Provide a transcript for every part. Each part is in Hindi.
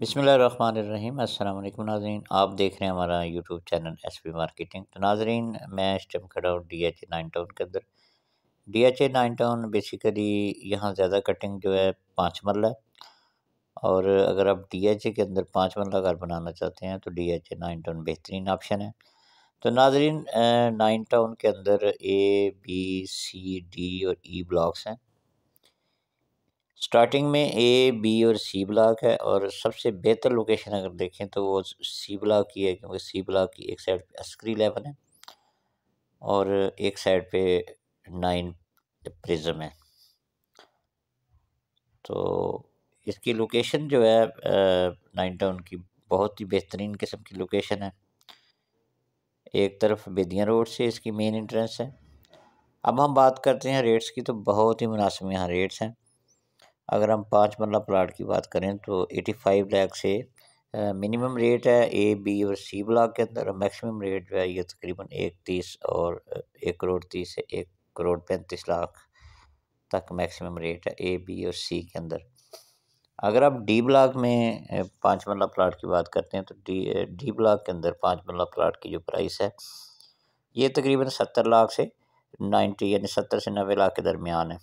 बसमीम अल्लाम नाजरीन आप देख रहे हैं हमारा YouTube channel S P marketing तो नाजरीन मैं इस टाइम खड़ा हूँ D H A nine town के अंदर D H A nine town basically यहाँ ज़्यादा कटिंग जो है पाँच मरला है और अगर आप डी एच ए के अंदर पाँच मरला घर बनाना चाहते हैं तो D H A nine town बेहतरीन ऑप्शन है तो नाजरीन नाइन टाउन के अंदर ए बी सी डी और ई e ब्लॉक्स हैं स्टार्टिंग में ए बी और सी ब्लॉक है और सबसे बेहतर लोकेशन अगर देखें तो वो सी ब्लॉक की है क्योंकि सी ब्लॉक की एक साइड पे अस्करी इलेवन है और एक साइड पे नाइन प्रिज्म है तो इसकी लोकेशन जो है नाइन टाउन की बहुत ही बेहतरीन किस्म की लोकेशन है एक तरफ बेदिया रोड से इसकी मेन इंट्रेंस है अब हम बात करते हैं रेट्स की तो बहुत ही मुनासिब यहाँ रेट्स हैं अगर हम पाँच मरला प्लाट की बात करें तो एटी फाइव लैख से मिनिमम रेट है ए बी और सी ब्लॉक के अंदर मैक्सिमम रेट जो है ये तकरीबन एक तीस और एक करोड़ तीस से एक करोड़ पैंतीस लाख तक मैक्सिमम रेट है ए बी और सी के अंदर अगर आप डी ब्लॉक में पाँच मरला प्लाट की बात करते हैं तो डी डी ब्लॉक के अंदर पाँच मरला प्लाट की जो प्राइस है ये तकरीबन सत्तर लाख से नाइन्टी यानी सत्तर से नबे लाख के दरमियान है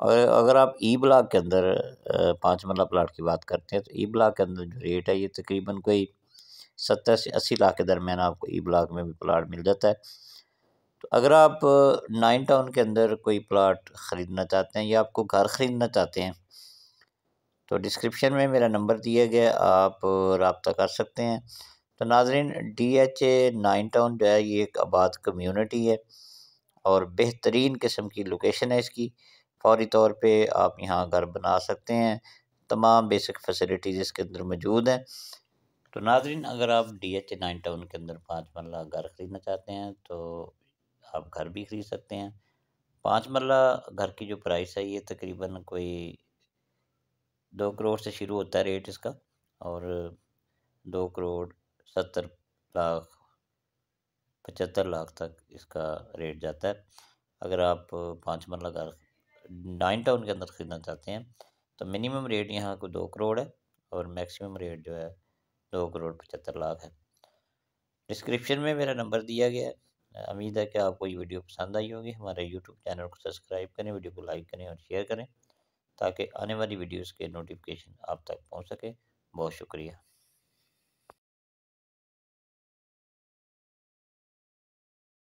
और अगर आप ई ब्लॉक के अंदर पाँच मरला प्लाट की बात करते हैं तो ई ब्लॉक के अंदर जो रेट है ये तकरीबन कोई सत्तर से अस्सी लाख के दरमियान आपको ई ब्लॉक में भी प्लाट मिल जाता है तो अगर आप नाइन टाउन के अंदर कोई प्लाट ख़रीदना चाहते हैं या आपको घर ख़रीदना चाहते हैं तो डिस्क्रिप्शन में मेरा नंबर दिया गया आप रबता कर सकते हैं तो नाजरीन D H A nine town जो है ये एक आबाद कम्यूनिटी है और बेहतरीन किस्म की लोकेशन है इसकी फौरी तौर पे आप यहाँ घर बना सकते हैं तमाम बेसिक फैसिलिटीज़ इसके अंदर मौजूद हैं तो नाजरीन अगर आप डी एच नाइन टाउन के अंदर पाँच मरला घर ख़रीदना चाहते हैं तो आप घर भी ख़रीद सकते हैं पाँच मरला घर की जो प्राइस है ये तकरीबन कोई दो करोड़ से शुरू होता है रेट इसका और दो करोड़ सत्तर लाख पचहत्तर लाख तक इसका रेट जाता है अगर आप पाँच मरला घर नाइन टाउन के अंदर ख़रीदना चाहते हैं तो मिनिमम रेट यहाँ को दो करोड़ है और मैक्सिमम रेट जो है दो करोड़ पचहत्तर लाख है डिस्क्रिप्शन में मेरा नंबर दिया गया है उम्मीद है कि आपको ये वीडियो पसंद आई होगी हमारे यूट्यूब चैनल को सब्सक्राइब करें वीडियो को लाइक करें और शेयर करें ताकि आने वाली वीडियोज़ के नोटिफिकेशन आप तक पहुँच सके बहुत शुक्रिया